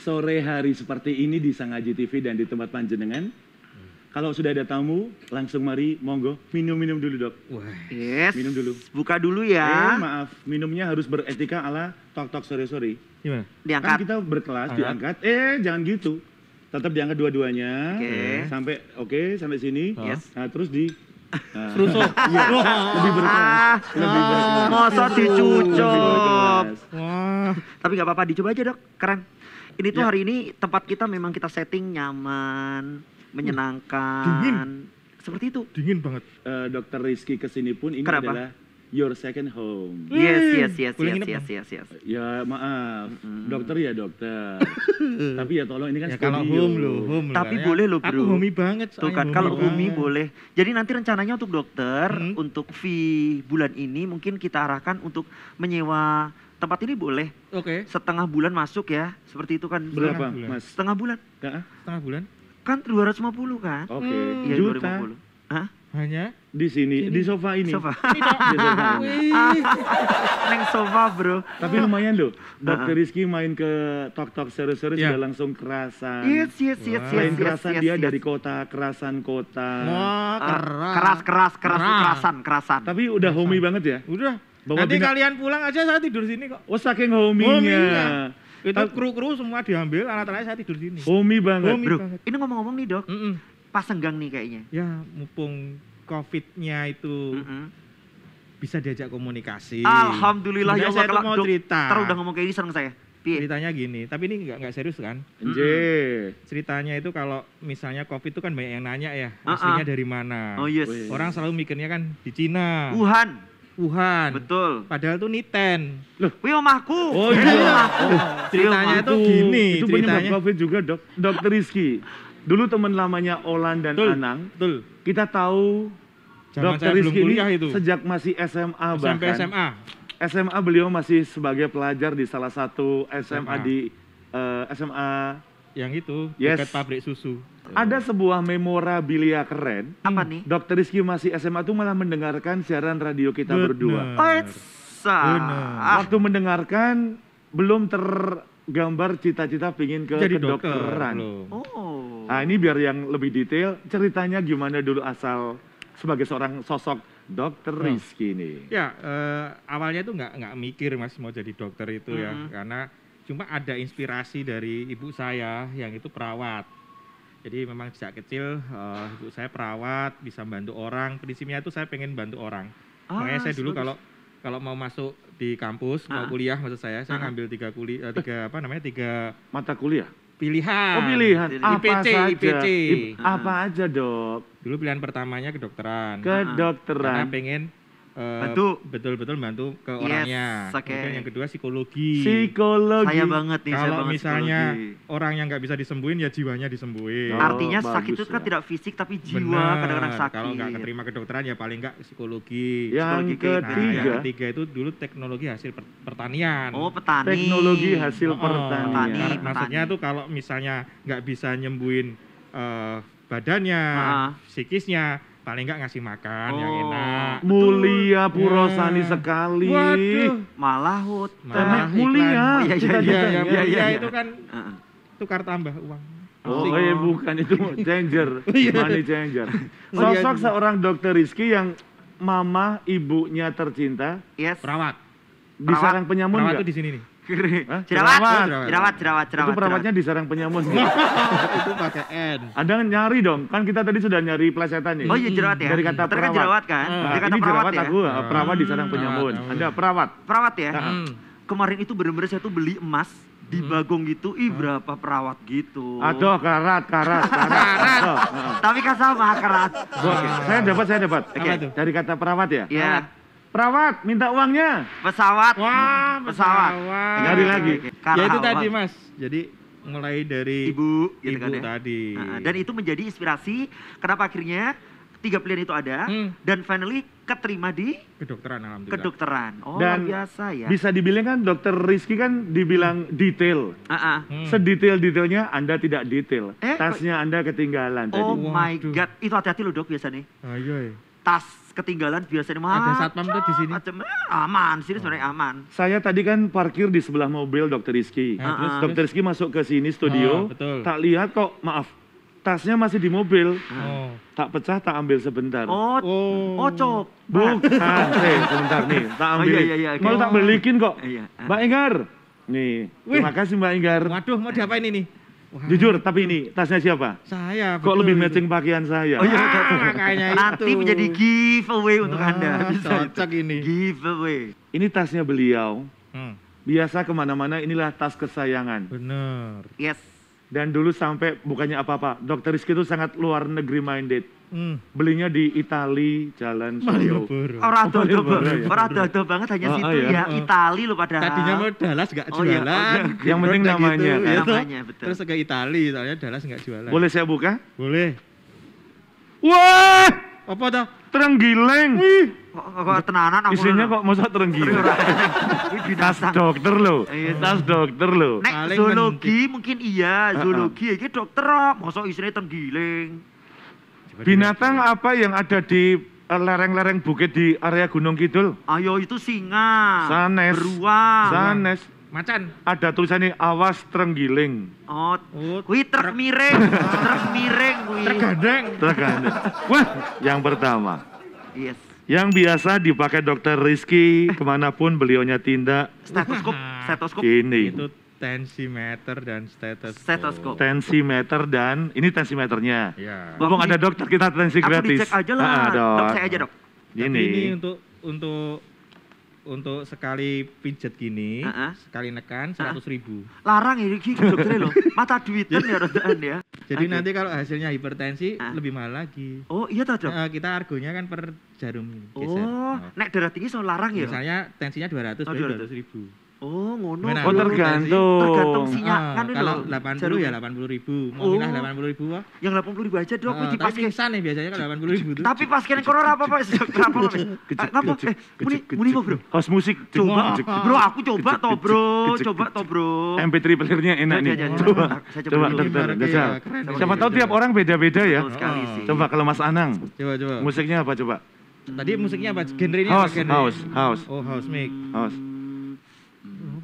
sore hari seperti ini di Sangaji TV dan di tempat panjenengan. Kalau sudah ada tamu, langsung mari monggo minum-minum dulu, Dok. Wah. Yes. Minum dulu. Buka dulu ya. Eh, maaf, minumnya harus beretika ala tok-tok sore-sore. Gimana? Diangkat. Kan kita berkelas, Angkat. diangkat. Eh, jangan gitu. Tetap diangkat dua-duanya. Okay. Eh, sampai oke, okay, sampai sini. Yes. Nah, terus di Uh, Iya. Lebih berkelas. Ah, ah, lebih berkelas. Masa dicucuk. Wah. Tapi nggak apa-apa dicoba aja, Dok. Keren ini tuh ya. hari ini tempat kita memang kita setting nyaman, hmm. menyenangkan. Dingin. Seperti itu. Dingin banget. Uh, Dokter Rizky kesini pun ini Kenapa? adalah your second home. Yes, yes, yes, yes, yes, yes, yes, yes. Ya maaf, mm. dokter ya dokter. Tapi ya tolong ini kan ya, studio. Kalau home lo, home Tapi kan, boleh lo bro. Aku homie banget. Tuh kan, kalau homie boleh. Jadi nanti rencananya untuk dokter, hmm. untuk fee bulan ini mungkin kita arahkan untuk menyewa tempat ini boleh. Oke. Okay. Setengah bulan masuk ya, seperti itu kan. Berapa, bulan. Mas? Setengah bulan. Nah, setengah bulan. Kan 250 kan? Oke. Okay. Hmm. Iya, hmm. ratus 250. Hah? Hanya di sini, sini, di sofa ini. Sofa. di sofa. Neng sofa, Bro. Tapi lumayan loh. Dokter Rizky main ke Tok Tok seru-seru yeah. sudah langsung kerasan. Yes, yes, yes, wow. yes. Main yes, kerasan yes, dia yes. dari kota, kerasan kota. Wah, ah, keras. Uh, keras, keras, keras, keras, kerasan, kerasan. Tapi udah homey banget ya? Udah. Bawa Nanti bina... kalian pulang aja saya tidur sini kok. Wes oh, saking homingnya. homingnya. Itu kru-kru semua diambil, anak-anaknya saya tidur sini. Homi banget, Homi Bro. Banget. Ini ngomong-ngomong nih, Dok. Mm -mm. Pas senggang nih kayaknya. Ya, mumpung COVID-nya itu mm -mm bisa diajak komunikasi. Alhamdulillah ya Allah mau mau cerita. Terus udah ngomong kayak ini sama saya. Piye? Ceritanya gini, tapi ini nggak nggak serius kan? Enje. Ceritanya itu kalau misalnya Covid itu kan banyak yang nanya ya, ah, aslinya uh -uh. dari mana? Oh yes. Oh, iya. Orang selalu mikirnya kan di Cina. Wuhan sepupuhan. Betul. Padahal tuh niten. Loh, kuwi omahku. Oh iya. Ceritanya itu. gini, itu ceritanya. Itu COVID juga, Dok. Dokter Rizky. Dulu teman lamanya Olan dan Betul. Anang. Betul. Kita tahu Jangan Dokter Rizky ini itu. sejak masih SMA SMP bahkan. SMA. SMA beliau masih sebagai pelajar di salah satu SMA, SMA. di uh, eh, SMA yang itu yes. dekat pabrik susu. Ada sebuah memorabilia keren. Apa nih? Dokter Rizky masih SMA tuh malah mendengarkan siaran radio kita Bener. berdua. Oh, Waktu mendengarkan belum tergambar cita-cita pingin ke Jadi kedokteran. Dokter, oh. Nah ini biar yang lebih detail ceritanya gimana dulu asal sebagai seorang sosok dokter nah. Rizky ini. Ya uh, awalnya tuh nggak nggak mikir mas mau jadi dokter itu -hmm. ya karena cuma ada inspirasi dari ibu saya yang itu perawat. Jadi memang sejak kecil uh, ibu saya perawat, bisa bantu orang. Prinsipnya itu saya pengen bantu orang. Ah, Makanya saya dulu kalau kalau mau masuk di kampus, ah. mau kuliah maksud saya, saya ah. ngambil tiga kuliah, eh, tiga apa namanya tiga mata kuliah pilihan. Oh pilihan. Apa IPC, saja. IPC. Ah. apa aja dok? Dulu pilihan pertamanya kedokteran. Kedokteran. Karena pengen Eh, bantu betul-betul bantu ke yes, orangnya. Okay. Kemudian yang kedua psikologi. Psikologi. Saya banget nih. Kalau misalnya psikologi. orang yang nggak bisa disembuhin ya jiwanya disembuhin. Oh, Artinya sakit itu kan ya. tidak fisik tapi jiwa kadang-kadang sakit. Kalau nggak keterima kedokteran ya paling nggak psikologi. Yang psikologi ketiga. Nah, yang ketiga itu dulu teknologi hasil pertanian. Oh petani. Teknologi hasil oh, pertanian. Petani, petani. Maksudnya tuh kalau misalnya nggak bisa nyembuhin uh, badannya, ah. psikisnya paling nggak ngasih makan oh, yang enak. Mulia Bu Rosani hmm. sekali. Waduh. Malah hut. Malah mulia. ya iya, iya, iya, itu kan uh. tukar tambah uang. Oh, oh iya, bukan itu changer, oh, money changer. Oh, Sosok seorang dokter Rizky yang mama ibunya tercinta. Yes. Perawat. Di sarang penyamun Perawat itu di sini nih. Oh, jerawat. Jerawat. jerawat. jerawat, Itu perawatnya di sarang penyamun. itu pakai N. Anda nyari dong, kan kita tadi sudah nyari pelacakan ya. Oh iya jerawat ya. Dari kata perawat. Kan jerawat kan? Ah, Dari kata ini jerawat ya? aku, ah, ah, perawat di sarang penyamun. Anda perawat. Perawat ya? Hmm. Kemarin itu bener-bener saya tuh beli emas di hmm. Bagong gitu, ih berapa perawat gitu. Aduh, karat, karat, karat. Tapi kan sama karat. Saya dapat, saya dapat. Okay. Dari kata perawat ya? Iya. Perawat, minta uangnya. Pesawat. Wah, pesawat. pesawat. lagi. Karena ya itu tadi mas. Jadi mulai dari ibu, gitu ibu kan ya? tadi. Nah, dan itu menjadi inspirasi kenapa akhirnya tiga pilihan itu ada hmm. dan finally keterima di kedokteran alhamdulillah. Kedokteran. Oh, dan biasa ya. Bisa dibilang kan dokter Rizky kan dibilang detail. Uh -uh. Hmm. Sedetail-detailnya Anda tidak detail. Eh, Tasnya Anda ketinggalan oh tadi. Oh my god, itu hati-hati loh Dok biasa nih. Ayo tas ketinggalan biasanya mah ada satpam tuh di sini macam aman sini oh. sebenarnya aman saya tadi kan parkir di sebelah mobil dokter Rizky eh, terus ah, ah. dokter Rizky masuk ke sini studio oh, betul. tak lihat kok maaf tasnya masih di mobil. Oh. Tak pecah, tak ambil sebentar. Oh, oh, oh cop. Bukan, hey, sebentar nih, tak ambil. Oh, iya, iya, iya okay. Mau tak belikin kok. Iya, Mbak Enggar. Nih, Wih. terima kasih Mbak Enggar. Waduh, mau diapain ini? Wah. Jujur, tapi ini tasnya siapa? Saya. Kok lebih matching pakaian saya? Oh iya, ah, kayaknya itu. Nanti menjadi giveaway untuk Anda. Bisa gitu. cocok ini. Giveaway. Ini tasnya beliau. Hmm. Biasa kemana-mana inilah tas kesayangan. benar Yes. Dan dulu sampai bukannya apa-apa, Dokter Rizky itu sangat luar negeri minded hmm. belinya di Itali Jalan Solo. Ora dodo, ya. ora dodo banget hanya oh, situ oh, iya. ya, ya. Oh. Itali lo padahal. Tadinya mau Dallas nggak oh, jualan. Iya, oh, iya. oh, Yang penting gitu. namanya gitu, kan. Ya, namanya betul. Terus ke Itali soalnya Dallas nggak jualan. Boleh saya buka? Boleh. Wah! Apa dah? Terenggiling. Wih. Kok, kok tenanan aku. Isinya kok masa terenggiling. Tas dokter lo. Iya. Tas dokter lo. Nek zoologi mungkin iya, zoologi ya iki dokter kok masa isine terenggiling. Binatang apa yang ada di eh, lereng-lereng bukit di area Gunung Kidul? Ayo itu singa. Sanes. Beruang. Sanes. Macan. Ada tulisannya awas terenggiling. Oh, kui oh, truk miring, truk miring kui. Tergadeng. Tergandeng. Wah, yang pertama. Yes. Yang biasa dipakai dokter Rizky kemanapun beliaunya tindak. Stetoskop, nah. stetoskop. Ini. Itu tensimeter dan stetoskop. Stetoskop. Tensimeter dan ini tensimeternya. Iya. Ngomong ada dokter kita tensi aku gratis. Dicek aja lah. Nah, dok. dok saya aja dok. Tapi ini. untuk untuk untuk sekali pijat gini, uh -huh. sekali nekan seratus uh -huh. ribu. Larang ya gini dokter loh, mata duitan ya rasaan ya. Jadi okay. Iya. nanti kalau hasilnya hipertensi uh. lebih mahal lagi. Oh iya toh dok. Nah, kita argonya kan per jarum. Geser. Oh, naik Oh. nek darah tinggi soal larang ya. Misalnya tensinya dua ratus, oh, dua ratus ribu. Oh, ngono. Oh, tergantung. Tergantung sinyal. Ah, kan kalau delapan puluh ya delapan ribu. Mau pindah oh. delapan ribu wah. Yang 80 ribu aja dong. Aku dipas ke sana biasanya kan 80 puluh ribu. Tapi pas kena corona apa pak? Kenapa? Kenapa? Eh, muni muni kok bro. Kos musik. Coba, bro. Aku coba toh bro. Coba toh bro. MP3 playernya enak nih. Coba. Coba. Siapa tahu tiap orang beda-beda ya. Coba kalau Mas Anang. Coba coba. Musiknya apa coba? Tadi musiknya apa? Genre ini apa? House. House. House. Oh house mic. House.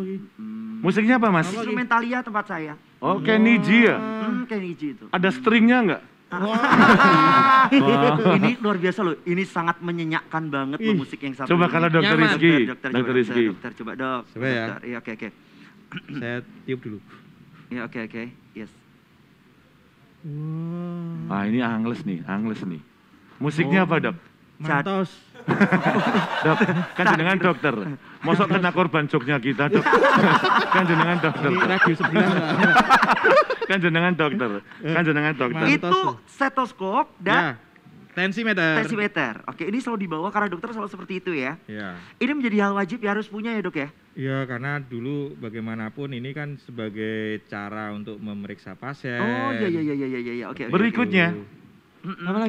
Hmm. Musiknya apa mas? Instrumentalia tempat saya. Oh, oh. G ya? Hmm, G itu. Ada stringnya nggak? Wow. Ah. wow. ini luar biasa loh. Ini sangat menyenyakkan banget loh musik yang satu. Coba ini. kalau Dokter Rizky. Dokter, dokter, dokter Rizky. Dokter, coba dok. Coba ya. Iya oke oke. Saya tiup dulu. Iya oke okay, oke. Okay. Yes. Wow. Ah, ini angles nih, angles nih. Musiknya oh. apa dok? Mantos dok, kan jenengan dokter. Mosok kena korban joknya kita, dok. kan jenengan dokter. kan jenengan dokter. Kan jenengan dokter. Itu stetoskop dan ya. Tensimeter. Tensimeter. Oke, ini selalu dibawa karena dokter selalu seperti itu ya. Iya. Ini menjadi hal wajib ya harus punya ya dok ya? Iya, karena dulu bagaimanapun ini kan sebagai cara untuk memeriksa pasien. Oh iya iya iya iya iya. iya. Oke. Berikutnya,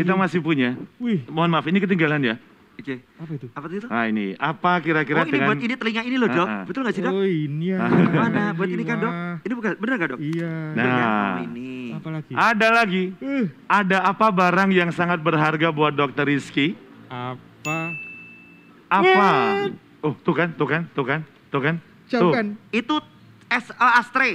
kita masih punya. Wih. Mohon maaf, ini ketinggalan ya. Oke. Apa itu? Apa itu? Nah ini, apa kira-kira oh, ini buat ini telinga ini loh dok, uh -uh. betul gak sih dok? Oh ini ya. Ah. Mana, buat ini kan dok? Ini bukan, bener gak dok? Iya. Nah, oh, ini. Apa lagi? Ada lagi. Uh. Ada apa barang yang sangat berharga buat dokter Rizky? Apa? Apa? Yeah. Oh, tuh kan, tuh kan, tuh kan, tuh kan. Tuh. Kan? Itu S uh, eh, astre.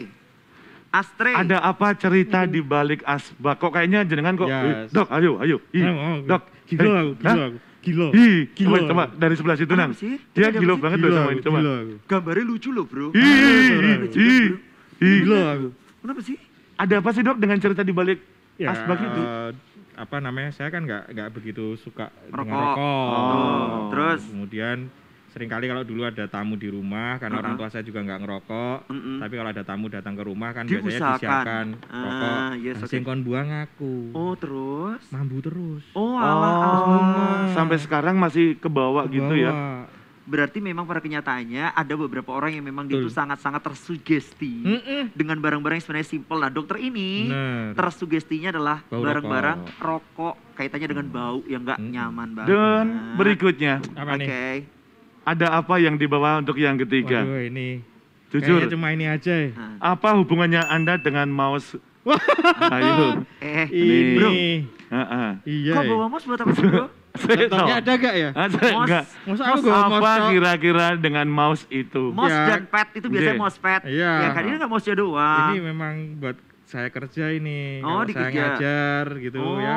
Astre. Ada apa cerita di balik asbak? Kok kayaknya jenengan kok, yes. dok, ayo, ayo, Ih, dok. Gila, aku gila. Hi, gila. Coba, coba dari sebelah situ nang. Dia gila banget loh sama ini. Coba. Gambarnya lucu loh, Bro. Hi, hi, hi. Gila aku. Kenapa sih? Ada apa sih, Dok, dengan cerita di balik ya, asbak itu? apa namanya saya kan nggak nggak begitu suka rokok. dengan rokok. Oh. Terus kemudian seringkali kalau dulu ada tamu di rumah karena uh -huh. orang tua saya juga nggak ngerokok uh -uh. tapi kalau ada tamu datang ke rumah kan Diusahakan. biasanya disiapkan uh, rokok yes, iya, okay. buang aku oh terus mambu terus oh, ala, oh sampai sekarang masih kebawa, ke gitu ya berarti memang pada kenyataannya ada beberapa orang yang memang Betul. itu sangat-sangat tersugesti mm -mm. dengan barang-barang yang sebenarnya simpel. Nah, dokter ini Bener. tersugestinya adalah barang-barang rokok. rokok kaitannya dengan bau yang nggak mm -mm. nyaman banget. Dan berikutnya, oke. Okay. Ada apa yang dibawa untuk yang ketiga? Waduh, ini Jujur. Kayaknya cuma ini aja. Ya. Apa hubungannya Anda dengan mouse? Ayo. Eh, eh, ini. Bro. Uh -uh. Iya. Kok bawa mouse buat apa sih, Bro? Contohnya ada gak ya? Ada enggak. Mouse, mouse apa kira-kira dengan mouse itu? Mouse ya. dan pad itu biasanya yeah. mouse pad. Iya. Ya kan ini gak mouse doang. Ini memang buat saya kerja ini. Oh, di saya ngajar gitu ya. oh. ya.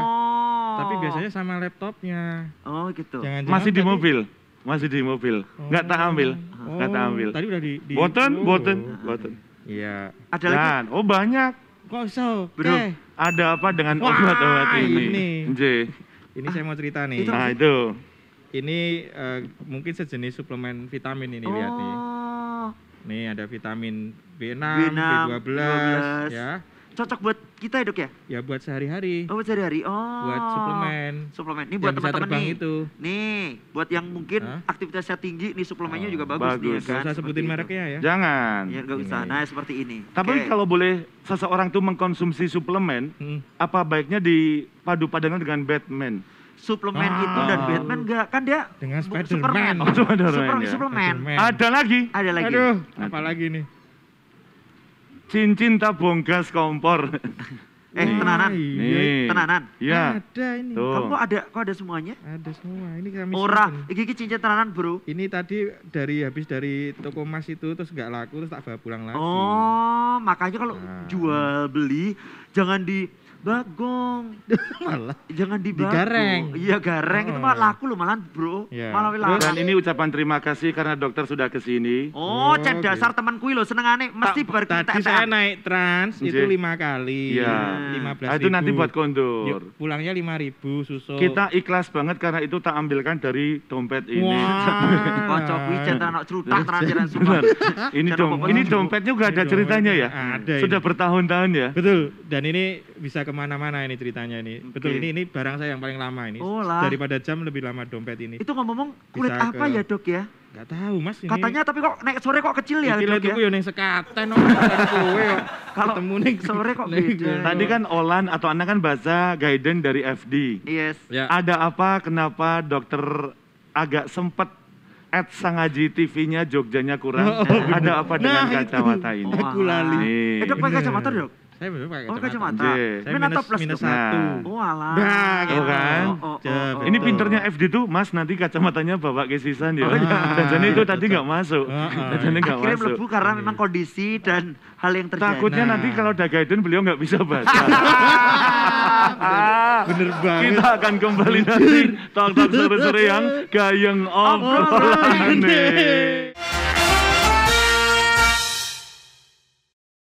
Tapi biasanya sama laptopnya. Oh gitu. Jangan -jangan Masih di mobil? Masih di mobil. nggak oh. tak ambil. Oh. nggak oh. tak ambil. Tadi udah di, di... Boten, oh. boten, boten. Iya. Ada lagi? Dan, oh banyak. Kok so? Bro, okay. ada apa dengan obat-obat ini? Ini. J. ini ah, saya mau cerita nih. Itu. Nah, itu. Ini uh, mungkin sejenis suplemen vitamin ini oh. lihat nih. Oh. Nih ada vitamin B6, B6 B12, B12 ya Cocok buat kita ya dok ya? Ya buat sehari-hari. Oh buat sehari-hari. Oh. Buat suplemen. Suplemen. Ini buat teman-teman nih. Itu. Nih buat yang mungkin Hah? aktivitasnya tinggi nih suplemennya oh, juga bagus, bagus. nih ya kan. Gak usah sebutin itu. mereknya ya. Jangan. Ya gak usah. Iya. Nah seperti ini. Tapi okay. kalau boleh seseorang tuh mengkonsumsi suplemen, hmm. apa baiknya dipadu padankan dengan Batman? suplemen oh. itu dan Batman enggak kan dia dengan Spiderman. Superman. Oh, ya. Superman. Superman. Superman. Ya. Ada lagi. Ada lagi. Aduh, apa lagi nih cincin tabung gas kompor. Eh, tenanan. Nih. Iya, iya, tenanan. Iya. Ada ini. Tuh. Kamu kok ada kok ada semuanya? Ada semua. Ini kami Ora, iki iki cincin tenanan, Bro. Ini tadi dari habis dari toko emas itu terus nggak laku terus tak bawa pulang lagi. Oh, makanya kalau nah. jual beli jangan di Bagong. malah. Jangan dibaku. Digareng. Iya gareng oh, itu malah oh, iya. laku loh iya. malah bro. Yeah. Malah laku. Dan ini ucapan terima kasih karena dokter sudah ke sini. Oh, oh cek dasar okay. teman kui loh aneh mesti bar Tadi saya ya. naik trans itu lima kali. Iya. Lima belas ah, Itu nanti buat Yuk, pulangnya lima ribu susu. Kita ikhlas banget karena itu tak ambilkan dari dompet ini. Kocok kui cetak anak cerutak terantiran sumpah. Ini dompetnya juga ada iya, ceritanya ya. Ada. Sudah bertahun-tahun ya. Betul. Dan ini bisa kemana-mana ini ceritanya ini. Okay. Betul ini ini barang saya yang paling lama ini. Oh Daripada jam lebih lama dompet ini. Itu ngomong-ngomong kulit bisa apa ke... ya dok ya? Gak tahu mas ini. Katanya tapi kok naik sore kok kecil ya Iki dok ya? yang sekaten Kalau ketemu nih sore kok beda. Ya. Tadi kan Olan atau Anda kan baca guidance dari FD. Yes. Ya. Ada apa kenapa dokter agak sempat at Sangaji TV-nya Jogjanya kurang. Oh, oh, ada apa dengan nah, kacamata ini? Aku lali. Oh, iya. Eh, dok pakai kacamata dok? Saya belum oh, pakai kacamata. Oh, kacamata. Iya. Ini minus, plus minus satu. Oh, alah. Nah, gitu oh, kan. Oh, Ini pinternya FD tuh, Mas nanti kacamatanya bapak ke sisan ya. Iya. dan jadi itu iya, tadi enggak masuk. Dan nggak masuk. Akhirnya melebu karena memang kondisi dan hal yang terjadi. Takutnya nah. nanti kalau ada guidance beliau enggak bisa baca. Bener banget. Kita akan kembali nanti talk-talk sore-sore yang gayeng obrolan nih.